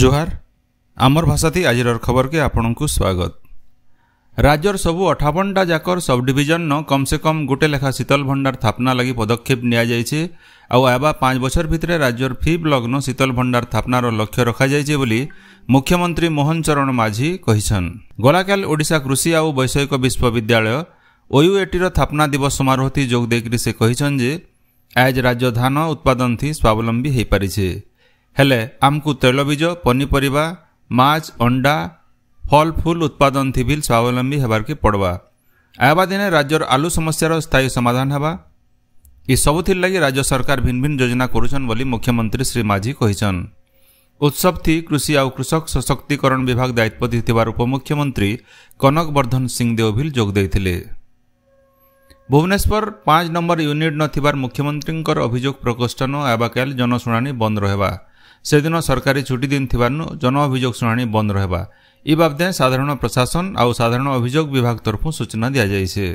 ଜୁହାର ଆମର ଭାଷାଥି ଆଜିର ଖବରକେ ଆପଣଙ୍କୁ ସ୍ୱାଗତ ରାଜ୍ୟର ସବୁ ଅଠାବନଟା ଯାକର ସବ୍ଡିଭିଜନର କମ୍ସେ କମ୍ ଗୋଟେ ଲେଖା ଶୀତଲ ଭଣ୍ଡାର ସ୍ଥାପନା ଲାଗି ପଦକ୍ଷେପ ନିଆଯାଇଛି ଆଉ ଆବା ପାଞ୍ଚ ବଛର ଭିତରେ ରାଜ୍ୟର ଫି ବ୍ଲକ୍ନ ଶୀତଲ ଭଣ୍ଡାର ସ୍ଥାପନାର ଲକ୍ଷ୍ୟ ରଖାଯାଇଛି ବୋଲି ମୁଖ୍ୟମନ୍ତ୍ରୀ ମୋହନ ଚରଣ ମାଝୀ କହିଛନ୍ ଗଲାକାଲି ଓଡ଼ିଶା କୃଷି ଆଉ ବୈଷୟିକ ବିଶ୍ୱବିଦ୍ୟାଳୟ ଓୟୁଏଟିର ସ୍ଥାପନା ଦିବସ ସମାରୋହଥି ଯୋଗ ଦେଇକରି ସେ କହିଛନ୍ ଯେ ଆଜ ରାଜ୍ୟ ଧାନ ଉତ୍ପାଦନଥି ସ୍ୱାବଲମ୍ବୀ ହୋଇପାରିଛି ହେଲେ ଆମକୁ ତୈଳବୀଜ ପନିପରିବା ମାଛ୍ ଅଣ୍ଡା ଫଲ୍ ଫୁଲ୍ ଉତ୍ପାଦନ ଥିଭିଲ୍ ସ୍ୱାବଲମ୍ବୀ ହେବାର୍କେ ପଡ଼୍ବା ଆଇବା ଦିନେ ରାଜ୍ୟର ଆଲୁ ସମସ୍ୟାର ସ୍ଥାୟୀ ସମାଧାନ ହେବା ଇ ସବୁଥିର୍ ଲାଗି ରାଜ୍ୟ ସରକାର ଭିନ୍ନ ଭିନ୍ନ ଯୋଜନା କରୁଛନ୍ ବୋଲି ମୁଖ୍ୟମନ୍ତ୍ରୀ ଶ୍ରୀ ମାଝୀ କହିଛନ୍ ଉତ୍ସବଥି କୃଷି ଆଉ କୃଷକ ସଶକ୍ତିକରଣ ବିଭାଗ ଦାୟିତ୍ୱଧୀ ଥିବାର ଉପମୁଖ୍ୟମନ୍ତ୍ରୀ କନକ ବର୍ଦ୍ଧନ ସିଂ ଦେଓଭିଲ୍ ଯୋଗ ଦେଇଥିଲେ ଭୁବନେଶ୍ୱର ପାଞ୍ଚ ନମ୍ବର ୟୁନିଟ୍ନ ଥିବାର ମୁଖ୍ୟମନ୍ତ୍ରୀଙ୍କର ଅଭିଯୋଗ ପ୍ରକୋଷ୍ଠନ ଆବାକାଲି ଜନଶୁଣାଣି ବନ୍ଦ ରହିବା ସେଦିନ ସରକାରୀ ଛୁଟିଦିନ ଥିବାରୁ ଜନ ଅଭିଯୋଗ ଶୁଣାଣି ବନ୍ଦ ରହିବା ଇ ବାବଦେ ସାଧାରଣ ପ୍ରଶାସନ ଆଉ ସାଧାରଣ ଅଭିଯୋଗ ବିଭାଗ ତରଫୁ ସୂଚନା ଦିଆଯାଇଛି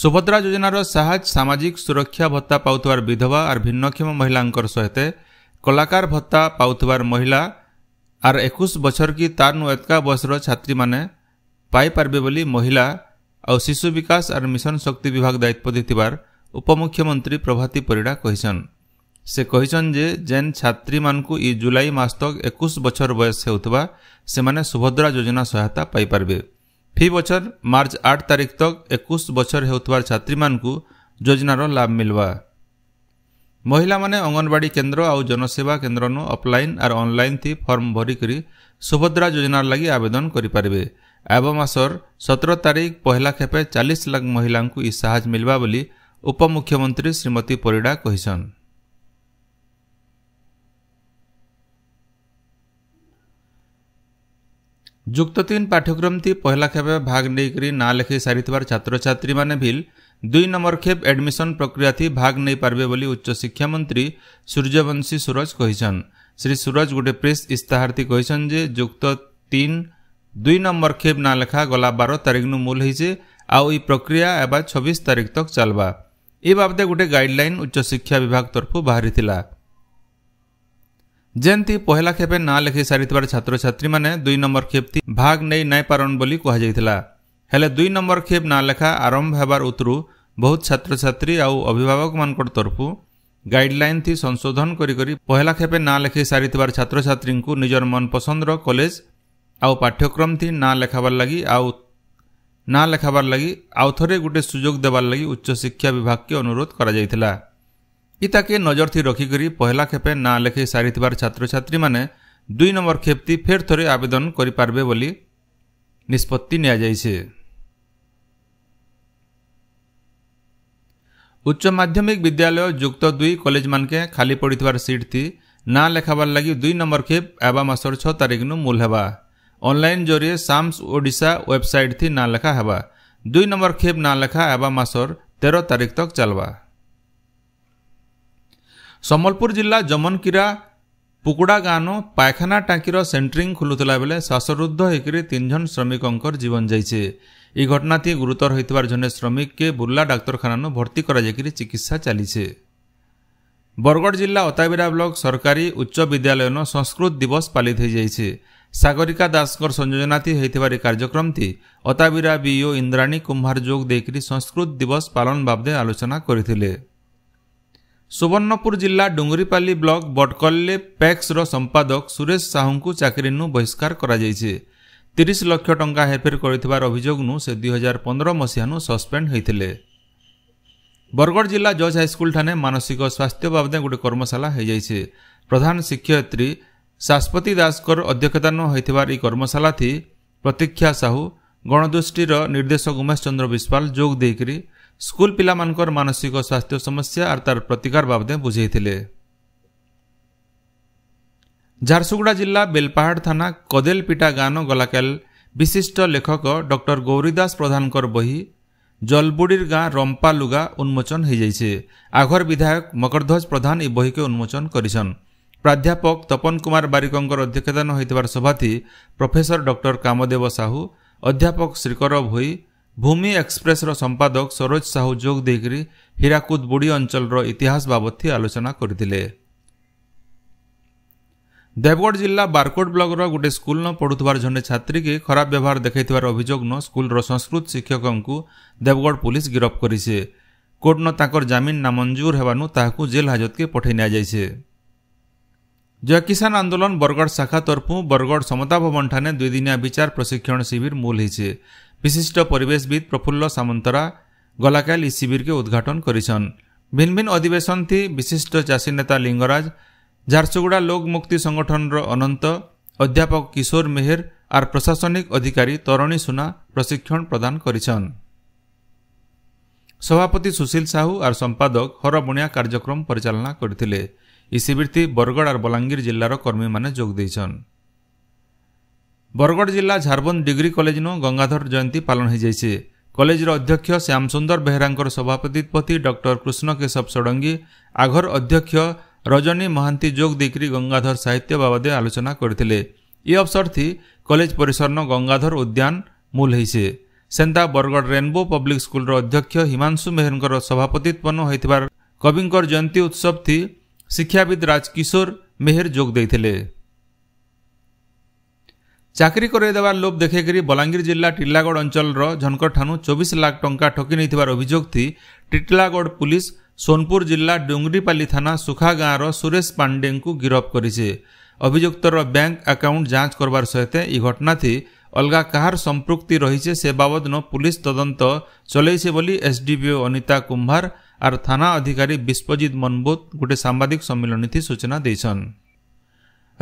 ସୁଭଦ୍ରା ଯୋଜନାର ସାହାଯ୍ୟ ସାମାଜିକ ସୁରକ୍ଷା ଭତ୍ତା ପାଉଥିବାର ବିଧବା ଆର୍ ଭିନ୍ନକ୍ଷମ ମହିଳାଙ୍କର ସହିତ କଳାକାର ଭତ୍ତା ପାଉଥିବାର ମହିଳା ଆର୍ ଏକୋଇଶ ବଛର କି ତାର୍ନୁ ଏତକା ବୟସର ଛାତ୍ରୀମାନେ ପାଇପାରିବେ ବୋଲି ମହିଳା ଆଉ ଶିଶୁ ବିକାଶ ଆର୍ ମିଶନ ଶକ୍ତି ବିଭାଗ ଦାୟିତ୍ୱ ଦେଇଥିବାର ଉପମୁଖ୍ୟମନ୍ତ୍ରୀ ପ୍ରଭାତୀ ପରିଡ଼ା କହିଛନ୍ ସେ କହିଛନ୍ତି ଯେ ଯେନ୍ ଛାତ୍ରୀମାନଙ୍କୁ ଏଇ ଜୁଲାଇ ମାସ ତକ୍ ଏକୋଇଶ ବଛର ବୟସ ହେଉଥିବା ସେମାନେ ସୁଭଦ୍ରା ଯୋଜନା ସହାୟତା ପାଇପାରିବେ ଫି ବଛର ମାର୍ଚ୍ଚ ଆଠ ତାରିଖ ତକ୍ ଏକୋଇଶ ବଛର ହେଉଥିବା ଛାତ୍ରୀମାନଙ୍କୁ ଯୋଜନାର ଲାଭ ମିଳିବା ମହିଳାମାନେ ଅଙ୍ଗନବାଡ଼ି କେନ୍ଦ୍ର ଆଉ ଜନସେବା କେନ୍ଦ୍ରନୁ ଅଫ୍ଲାଇନ୍ ଆର୍ ଅନ୍ଲାଇନ୍ ଥି ଫର୍ମ ଭରିକରି ସୁଭଦ୍ରା ଯୋଜନାର ଲାଗି ଆବେଦନ କରିପାରିବେ ଏବ ମାସର ସତର ତାରିଖ ପହିଲା କ୍ଷେପେ ଚାଳିଶ ଲାଖ ମହିଳାଙ୍କୁ ଇ ସାହାଯ୍ୟ ମିଳିବା ବୋଲି ଉପମୁଖ୍ୟମନ୍ତ୍ରୀ ଶ୍ରୀମତୀ ପରିଡ଼ା କହିଛନ୍ତି যুক্ত তিন পাঠ্যক্রমটি পহলা খেপে ভাগ নেইকরি না লেখি সারিথিবার ছাত্রছাত্রী মানে ভিল দুই নম্বর খেপ এডমিশন প্রক্রিয়াটি ভাগ নেই পারবে বলি উচ্চশিক্ষামন্ত্রী সূর্যবংশী সুরজ কহিছেন শ্রী সুরজ গোটে প্রেস ইস্তাহারটি কহিছেন যে যুক্ত তিন দুই নম্বর খেপ না লেখা গলা বারো তারিখ নু মূল হয়েছে আউ এই প্রক্রিয়া এবার ছবিশ তারিখ তক চালবা এ বাবদে গোটে গাইডলাইন উচ্চশিক্ষা বিভাগ তরফু বাহারি ଯେମିତି ପହିଲା କ୍ଷେପେ ନାଁ ଲେଖି ସାରିଥିବାର ଛାତ୍ରଛାତ୍ରୀମାନେ ଦୁଇ ନମ୍ବର କ୍ଷେପ୍ଟି ଭାଗ ନେଇ ନାଇଁ ପାରନ୍ ବୋଲି କୁହାଯାଇଥିଲା ହେଲେ ଦୁଇ ନମ୍ବର କ୍ଷେପ୍ ନାଁ ଲେଖା ଆରମ୍ଭ ହେବାର ଉତ୍ତରୁ ବହୁତ ଛାତ୍ରଛାତ୍ରୀ ଆଉ ଅଭିଭାବକମାନଙ୍କର ତରଫରୁ ଗାଇଡ୍ଲାଇନ୍ ଥି ସଂଶୋଧନ କରି କରି ପହିଲା କ୍ଷେପେ ନାଁ ଲେଖି ସାରିଥିବା ଛାତ୍ରଛାତ୍ରୀଙ୍କୁ ନିଜର ମନପସନ୍ଦର କଲେଜ ଆଉ ପାଠ୍ୟକ୍ରମ ଥି ନାଁ ଲେଖାବାର ଲାଗି ଆଉ ନାଁ ଲେଖାବାର ଲାଗି ଆଉ ଥରେ ଗୋଟିଏ ସୁଯୋଗ ଦେବାର ଲାଗି ଉଚ୍ଚଶିକ୍ଷା ବିଭାଗକେ ଅନୁରୋଧ କରାଯାଇଥିଲା ইতাকে পহলা খেপে না ପହିଲା ଖେପେ ছাত্রছাত্রী মানে দুই নম্বর ଦୁଇ ফের থরে আবেদন করে ଆବେଦନ বলে নিষ্পত্তি ନିଷ୍ପତ୍ତି যাইছে উচ্চ মাধ্যমিক বিদ্যালয় যুক্ত দুই কলেজ মানকে খালি পড়িবার সিট থি না লেখাবার লাগি দুই নম্বর খেপ এবার মাসর ছ তারিখ নু মূল হেবা অনলাইন জরিয়ে সামস ওড়িশা ওয়েবসাইট থি না লেখা হেবা দুই নম্বর খেপ না লেখা এবার মাসর তেরো তারিখ তক চালবা ସମ୍ବଲପୁର ଜିଲ୍ଲା ଯମନକିରା ପୁକୁଡ଼ା ଗାଁନ ପାୟଖାନା ଟାଙ୍କିର ସେଣ୍ଟ୍ରିଂ ଖୋଲୁଥିଲା ବେଳେ ଶ୍ୱାସରୁଦ୍ଧ ହୋଇକରି ତିନିଜଣ ଶ୍ରମିକଙ୍କର ଜୀବନ ଯାଇଛି ଏହି ଘଟଣାଟି ଗୁରୁତର ହୋଇଥିବାର ଜଣେ ଶ୍ରମିକକେ ବୁର୍ଲା ଡାକ୍ତରଖାନାରୁ ଭର୍ତ୍ତି କରାଯାଇକରି ଚିକିତ୍ସା ଚାଲିଛି ବରଗଡ଼ ଜିଲ୍ଲା ଅତାବିରା ବ୍ଲକ ସରକାରୀ ଉଚ୍ଚ ବିଦ୍ୟାଳୟନ ସଂସ୍କୃତ ଦିବସ ପାଲିତ ହୋଇଯାଇଛି ସାଗରିକା ଦାସଙ୍କର ସଂଯୋଜନାତି ହୋଇଥିବାର ଏହି କାର୍ଯ୍ୟକ୍ରମଟି ଅତାବିରା ବିଇଓ ଇନ୍ଦ୍ରାଣୀ କୁମ୍ଭାର ଯୋଗ ଦେଇକରି ସଂସ୍କୃତ ଦିବସ ପାଳନ ବାବଦେ ଆଲୋଚନା କରିଥିଲେ ସୁବର୍ଣ୍ଣପୁର ଜିଲ୍ଲା ଡୁଙ୍ଗରିପାଲି ବ୍ଲକ ବଟକଲ୍ଲେ ପ୍ୟାକ୍ସର ସମ୍ପାଦକ ସୁରେଶ ସାହୁଙ୍କୁ ଚାକିରିନୁ ବହିଷ୍କାର କରାଯାଇଛି ତିରିଶ ଲକ୍ଷ ଟଙ୍କା ହେରଫେର କରିଥିବାର ଅଭିଯୋଗରୁ ସେ ଦୁଇହଜାର ପନ୍ଦର ମସିହାରୁ ସସ୍ପେଣ୍ଡ ହୋଇଥିଲେ ବରଗଡ଼ ଜିଲ୍ଲା ଜଜ୍ ହାଇସ୍କୁଲ୍ଠାରେ ମାନସିକ ସ୍ୱାସ୍ଥ୍ୟ ବାବଦେ ଗୋଟିଏ କର୍ମଶାଳା ହୋଇଯାଇଛି ପ୍ରଧାନ ଶିକ୍ଷୟିତ୍ରୀ ଶାଶ୍ୱତି ଦାସଙ୍କର ଅଧ୍ୟକ୍ଷତା ନ ହୋଇଥିବାର ଏହି କର୍ମଶାଳାଥି ପ୍ରତୀକ୍ଷା ସାହୁ ଗଣଦୃଷ୍ଟିର ନିର୍ଦ୍ଦେଶକ ଉମେଶ ଚନ୍ଦ୍ର ବିଶ୍ୱାଲ ଯୋଗ ଦେଇକରି ସ୍କୁଲ ପିଲାମାନଙ୍କର ମାନସିକ ସ୍ୱାସ୍ଥ୍ୟ ସମସ୍ୟା ଆର୍ ତାର ପ୍ରତିକାର ବାବଦେ ବୁଝେଇଥିଲେ ଝାରସୁଗୁଡ଼ା ଜିଲ୍ଲା ବେଲପାହାଡ଼ ଥାନା କଦେଲପିଟା ଗାଁନ ଗଲାକାଲ ବିଶିଷ୍ଟ ଲେଖକ ଡକ୍ଟର ଗୌରୀଦାସ ପ୍ରଧାନଙ୍କର ବହି ଜଲବୁଡ଼ିର ଗାଁ ରମ୍ପା ଲୁଗା ଉନ୍ମୋଚନ ହୋଇଯାଇଛି ଆଘର ବିଧାୟକ ମକରଧ୍ୱଜ ପ୍ରଧାନ ଏହି ବହିକୁ ଉନ୍ମୋଚନ କରିଛନ୍ ପ୍ରାଧ୍ୟାପକ ତପନ କୁମାର ବାରିକଙ୍କର ଅଧ୍ୟକ୍ଷତାନ ହୋଇଥିବାର ସଭାଥି ପ୍ରଫେସର ଡକ୍ଟର କାମଦେବ ସାହୁ ଅଧ୍ୟାପକ ଶ୍ରୀକର ଭୋଇ ଭୂମି ଏକ୍ସପ୍ରେସର ସମ୍ପାଦକ ସରୋଜ ସାହୁ ଯୋଗ ଦେଇକରି ହୀରାକୁଦ ବୁଡ଼ି ଅଞ୍ଚଳର ଇତିହାସ ବାବଦଥି ଆଲୋଚନା କରିଥିଲେ ଦେବଗଡ଼ ଜିଲ୍ଲା ବାରକୋଟ ବ୍ଲକର ଗୋଟିଏ ସ୍କୁଲ୍ନ ପଢ଼ୁଥିବାର ଜଣେ ଛାତ୍ରୀକି ଖରାପ ବ୍ୟବହାର ଦେଖାଇଥିବାର ଅଭିଯୋଗନ ସ୍କୁଲ୍ର ସଂସ୍କୃତ ଶିକ୍ଷକଙ୍କୁ ଦେବଗଡ଼ ପୁଲିସ୍ ଗିରଫ କରିଛି କୋର୍ଟନ ତାଙ୍କର ଜାମିନ ନାମଞ୍ଜୁର ହେବାନୁ ତାହାକୁ ଜେଲ୍ ହାଜତକେ ପଠାଇ ନିଆଯାଇଛି ଜୟକିଷାନ ଆନ୍ଦୋଳନ ବରଗଡ଼ ଶାଖା ତରଫୁ ବରଗଡ଼ ସମତା ଭବନଠାରେ ଦୁଇଦିନିଆ ବିଚାର ପ୍ରଶିକ୍ଷଣ ଶିବିର ମୂଲ ହୋଇଛି विशिष्ट परिवेशविद प्रफुल्ल सामन्तरा गलाकाल ई सिविरक उद्घाटन गरिन् भिन्भिन् अधिवेशन विशिष्ट चासी नेता लिङ्गराज झारसुगुडा लोकमुक्ति मुक्ति संगठन र अनन्त अध्यापक किशोर मेहेर आर प्रशासनिक अधिकारी तरणी सुना प्रशिक्षण प्रदान गरिन् सभापति सुशील साहु सम्पादक हरबुणिया कार्यक्रम परिचालना बरगड बलाङ्गीर जर्मीन् बरगड जिल्ला झारबन्द डिग्री कलेज गंगाधर जयंती पालन पालान हुन्छ कलेज र अध्यक्ष श्यमसुन्दर बेहेराको सभापतिपति डक्टर कृष्ण केशव षी आघर अध्यक्ष रजनी जोग जोगदेकी गंगाधर साहित्य बाबदे आलोचना गरि अवसर कलेज परिसरमा गंगाधर उद्यान मूल मूलहसेस बरगड रेनबो पब्लिक स्कुल अध्यक्ष हिमांशु मेहरको सभापतित्पन्न हो कविको जयंती उत्सव थि शिक्षित राजकिशोर मेहे जो ଚାକିରି କରାଇଦେବାର ଲୋଭ ଦେଖାଇକରି ବଲାଙ୍ଗୀର ଜିଲ୍ଲା ଟିଟିଲାଗଡ଼ ଅଞ୍ଚଳର ଝନକଠାରୁ ଚବିଶ ଲାଖ ଟଙ୍କା ଠକି ନେଇଥିବାର ଅଭିଯୋଗଟି ଟିଟିଲାଗଡ଼ ପୁଲିସ୍ ସୋନପୁର ଜିଲ୍ଲା ଡୁଙ୍ଗରିପାଲି ଥାନା ସୁଖା ଗାଁର ସୁରେଶ ପାଣ୍ଡେଙ୍କୁ ଗିରଫ କରିଛି ଅଭିଯୁକ୍ତର ବ୍ୟାଙ୍କ ଆକାଉଣ୍ଟ ଯାଞ୍ଚ କରିବାର ସହିତ ଏହି ଘଟଣାଥି ଅଲଗା କାହାର ସମ୍ପୃକ୍ତି ରହିଛି ସେ ବାବଦନ ପୁଲିସ୍ ତଦନ୍ତ ଚଲେଇଛି ବୋଲି ଏସ୍ଡିପିଓ ଅନିତା କୁମ୍ଭାର ଆର୍ ଥାନା ଅଧିକାରୀ ବିଶ୍ୱଜିତ ମନବୋତ ଗୋଟେ ସାମ୍ବାଦିକ ସମ୍ମିଳନୀଥି ସୂଚନା ଦେଇଛନ୍ତି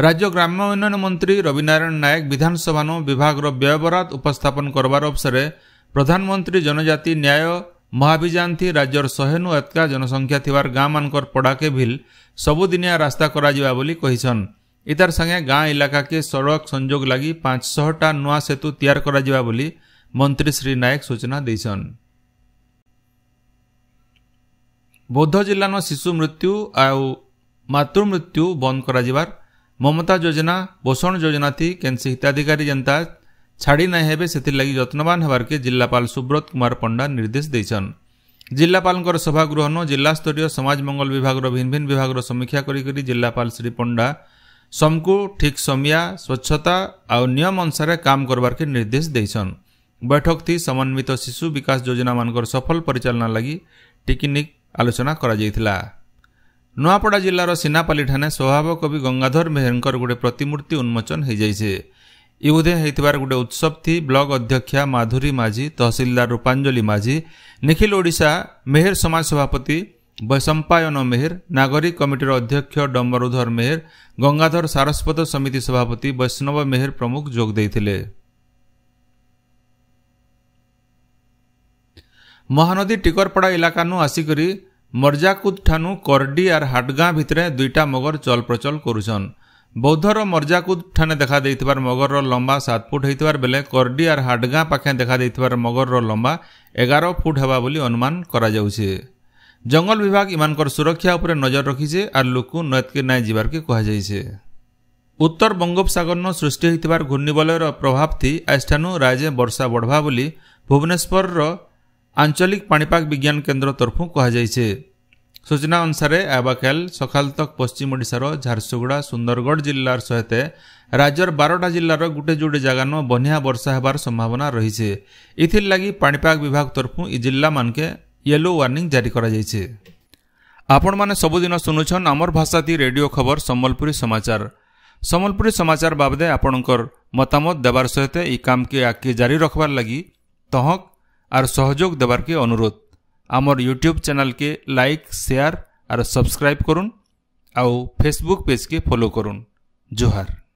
রাজ্য গ্রাম্য উন্নয়ন মন্ত্রী রবিনারায়ণ নায়ক বিধানসভানু বিভাগর ব্যয়বরাত উপস্থাপন করবার অবসরে প্রধানমন্ত্রী জনজাতি ন্যায় মহাভিযানটি রাজ্যর শহেনু এতকা জনসংখ্যা থিবার গাঁমানকর পড়াকে ভিল ସବୁଦିନିଆ ରାସ୍ତା କରାଯିବା ବୋଲି କହିଛନ୍ ଇତାର ସାଙ୍ଗେ ଗାଁ ଇଲାକାକେ ସଡ଼କ ସଂଯୋଗ ଲାଗି ପାଞ୍ଚଶହଟା ନୂଆ ସେତୁ ତିଆରି କରାଯିବା ବୋଲି ମନ୍ତ୍ରୀ ଶ୍ରୀ ନାୟକ ସୂଚନା ଦେଇଛନ୍ ବୌଦ୍ଧ ଜିଲ୍ଲାର ଶିଶୁ ମୃତ୍ୟୁ ଆଉ ମାତୃମୃତ୍ୟୁ ବନ୍ଦ କରାଯିବାର ମମତା ଯୋଜନା ପୋଷଣ ଯୋଜନାଥି କେନ୍ସି ହିତାଧିକାରୀ ଯେନ୍ତା ଛାଡ଼ି ନାଇଁ ହେବେ ସେଥିର୍ଲାଗି ଯତ୍ନବାନ ହେବାର୍କେ ଜିଲ୍ଲାପାଳ ସୁବ୍ରତ କୁମାର ପଣ୍ଡା ନିର୍ଦ୍ଦେଶ ଦେଇଛନ୍ ଜିଲ୍ଲାପାଳଙ୍କର ସଭାଗୃହନ ଜିଲ୍ଲାସ୍ତରୀୟ ସମାଜମଙ୍ଗଳ ବିଭାଗର ଭିନ୍ ଭିନ୍ ବିଭାଗର ସମୀକ୍ଷା କରିକରି ଜିଲ୍ଲାପାଳ ଶ୍ରୀ ପଣ୍ଡା ସମକୁ ଠିକ୍ ସମିଆ ସ୍ୱଚ୍ଛତା ଆଉ ନିୟମ ଅନୁସାରେ କାମ କରବାର୍କେ ନିର୍ଦ୍ଦେଶ ଦେଇଛନ୍ ବୈଠକଥି ସମନ୍ୱିତ ଶିଶୁ ବିକାଶ ଯୋଜନାମାନଙ୍କର ସଫଳ ପରିଚାଳନା ଲାଗି ଟିକିନିକ୍ ଆଲୋଚନା କରାଯାଇଥିଲା ନୂଆପଡ଼ା ଜିଲ୍ଲାର ସିନାପାଲିଠାରେ ସ୍ୱଭାବ କବି ଗଙ୍ଗାଧର ମେହେରଙ୍କର ଗୋଟିଏ ପ୍ରତିମୂର୍ତ୍ତି ଉନ୍ମୋଚନ ହୋଇଯାଇଛେ ଇବୁଧେ ହୋଇଥିବାର ଗୋଟିଏ ଉତ୍ସବ ଥି ବ୍ଲକ ଅଧ୍ୟକ୍ଷା ମାଧୁରୀ ମାଝୀ ତହସିଲଦାର ରୂପାଞ୍ଜଳି ମାଝୀ ନିଖିଲ ଓଡ଼ିଶା ମେହେର ସମାଜ ସଭାପତି ବୈଶମ୍ପାୟନ ମେହେର ନାଗରିକ କମିଟିର ଅଧ୍ୟକ୍ଷ ଡମ୍ବରୁଧର ମେହେର ଗଙ୍ଗାଧର ସାରସ୍ପତ ସମିତି ସଭାପତି ବୈଷ୍ଣବ ମେହେର ପ୍ରମୁଖ ଯୋଗ ଦେଇଥିଲେ ମହାନଦୀ ଟିକରପଡ଼ା ଇଲାକାନୁ ଆସିକରି ମର୍ଜାକୁଦ ଠାନୁ କର୍ଡି ଆର୍ ହାଟଗାଁ ଭିତରେ ଦୁଇଟା ମଗର ଚଲପ୍ରଚଲ କରୁଛନ୍ ବୌଦ୍ଧର ମର୍ଜାକୁଦ ଠାନେ ଦେଖାଦେଇଥିବାର ମଗରର ଲମ୍ବା ସାତ ଫୁଟ ହୋଇଥିବାର ବେଳେ କର୍ଡି ଆର୍ ହାଟଗାଁ ପାଖେ ଦେଖାଦେଇଥିବାର ମଗରର ଲମ୍ବା ଏଗାର ଫୁଟ ହେବା ବୋଲି ଅନୁମାନ କରାଯାଉଛି ଜଙ୍ଗଲ ବିଭାଗ ଇମାନଙ୍କର ସୁରକ୍ଷା ଉପରେ ନଜର ରଖିଛି ଆର୍ ଲୁକୁ ନୟତ୍କି ନାଇଁ ଯିବାରକେ କୁହାଯାଇଛି ଉତ୍ତର ବଙ୍ଗୋପସାଗରନ ସୃଷ୍ଟି ହୋଇଥିବା ଘୂର୍ଣ୍ଣିବଲୟର ପ୍ରଭାବ ଥି ଆଜିଠାନୁ ରାଜ୍ୟ ବର୍ଷା ବଢ଼ବା ବୋଲି ଭୁବନେଶ୍ୱରର આંચલિક પાણીપાક વિજ્ઞાન કેન્દ્ર તરફું କୁହାଯାଇଛି ସୂଚନା ଅନୁସାରେ ଆବାକାଲ ସକାଳ ତକ୍ ପଶ୍ଚିମ ଓଡ଼ିଶାର ଝାରସୁଗୁଡ଼ା ସୁନ୍ଦରଗଡ଼ ଜିଲ୍ଲାର ସହିତ ରାଜ୍ୟର ବାରଟା ଜିଲ୍ଲାର ଗୋଟେ ଯୋଡ଼େ ଜାଗାନ ବନ୍ୟା ବର୍ଷା ହେବାର ସମ୍ଭାବନା ରହିଛି ଇଥିର୍ ଲାଗି ପାଣିପାଗ ବିଭାଗ ତରଫୁ ଇ ଜିଲ୍ଲାମାନକେ ୟେଲୋ ୱାର୍ଣ୍ଣିଂ ଜାରି କରାଯାଇଛି ଆପଣମାନେ ସବୁଦିନ ଶୁଣୁଛନ୍ ଆମର ଭାଷାତି ରେଡିଓ ଖବର ସମ୍ବଲପୁରୀ ସମାଚାର ସମ୍ବଲପୁରୀ ସମାଚାର ବାବଦେ ଆପଣଙ୍କର ମତାମତ ଦେବାର ସହିତ ଇ କାମକେ ଆଗ୍କେ ଜାରି ରଖବାର୍ ଲାଗି ତହକ୍ আর সহযোগ দেবারকে অনুরোধ আমার ইউটিউব চ্যানেলকে লাইক শেয়ার আর সবসক্রাইব করুন আউ ফেসবুক পেজকে ফলো করুন জোহার